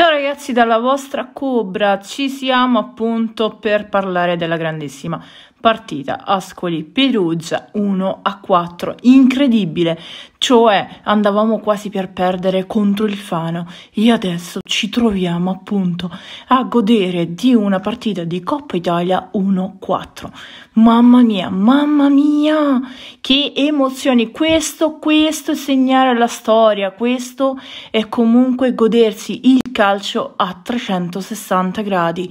Ciao ragazzi dalla vostra Cobra, ci siamo appunto per parlare della grandissima partita Ascoli Perugia 1 a 4, incredibile, cioè andavamo quasi per perdere contro il Fano e adesso ci troviamo appunto a godere di una partita di Coppa Italia 1 4. Mamma mia, mamma mia, che emozioni, questo, questo è segnare la storia, questo è comunque godersi il calcio a 360 gradi.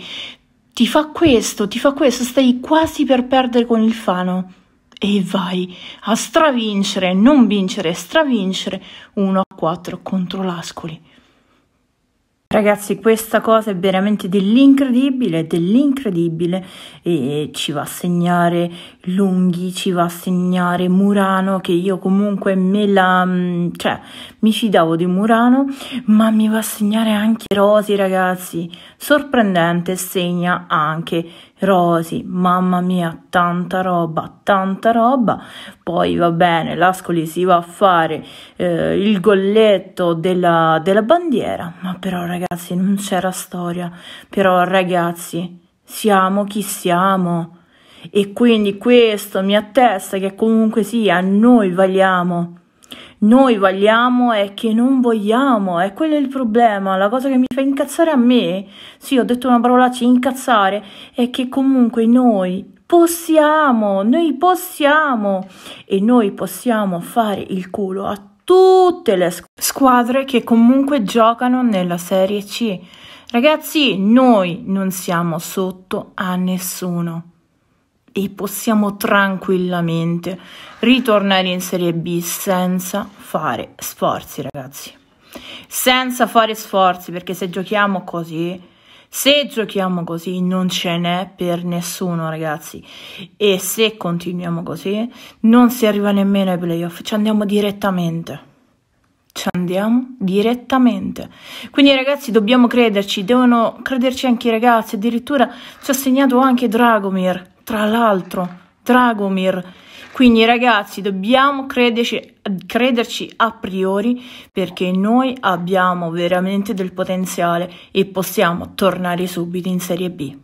Ti fa questo, ti fa questo, stai quasi per perdere con il Fano. E vai a stravincere, non vincere, stravincere 1 a 4 contro l'Ascoli. Ragazzi, questa cosa è veramente dell'incredibile, dell'incredibile e ci va a segnare Lunghi, ci va a segnare Murano che io comunque me la mm, cioè mi fidavo di Murano, ma mi va a segnare anche Rosi, ragazzi. Sorprendente, segna anche Rosi. Mamma mia, tanta roba, tanta roba. Poi va bene, l'Ascoli si va a fare eh, il golletto della, della bandiera, ma però ragazzi ragazzi, non c'era storia. Però ragazzi, siamo chi siamo. E quindi questo mi attesta che comunque sia, noi valiamo. Noi vogliamo e che non vogliamo, e quello è il problema. La cosa che mi fa incazzare a me, sì, ho detto una parolaccia, incazzare, è che comunque noi possiamo, noi possiamo e noi possiamo fare il culo a tutti tutte le squadre che comunque giocano nella Serie C. Ragazzi, noi non siamo sotto a nessuno e possiamo tranquillamente ritornare in Serie B senza fare sforzi, ragazzi. Senza fare sforzi, perché se giochiamo così se giochiamo così non ce n'è per nessuno, ragazzi. E se continuiamo così, non si arriva nemmeno ai playoff, ci andiamo direttamente. Ci andiamo direttamente. Quindi, ragazzi, dobbiamo crederci, devono crederci anche i ragazzi. Addirittura ci ha segnato anche Dragomir, tra l'altro, Dragomir quindi ragazzi dobbiamo crederci, crederci a priori perché noi abbiamo veramente del potenziale e possiamo tornare subito in Serie B.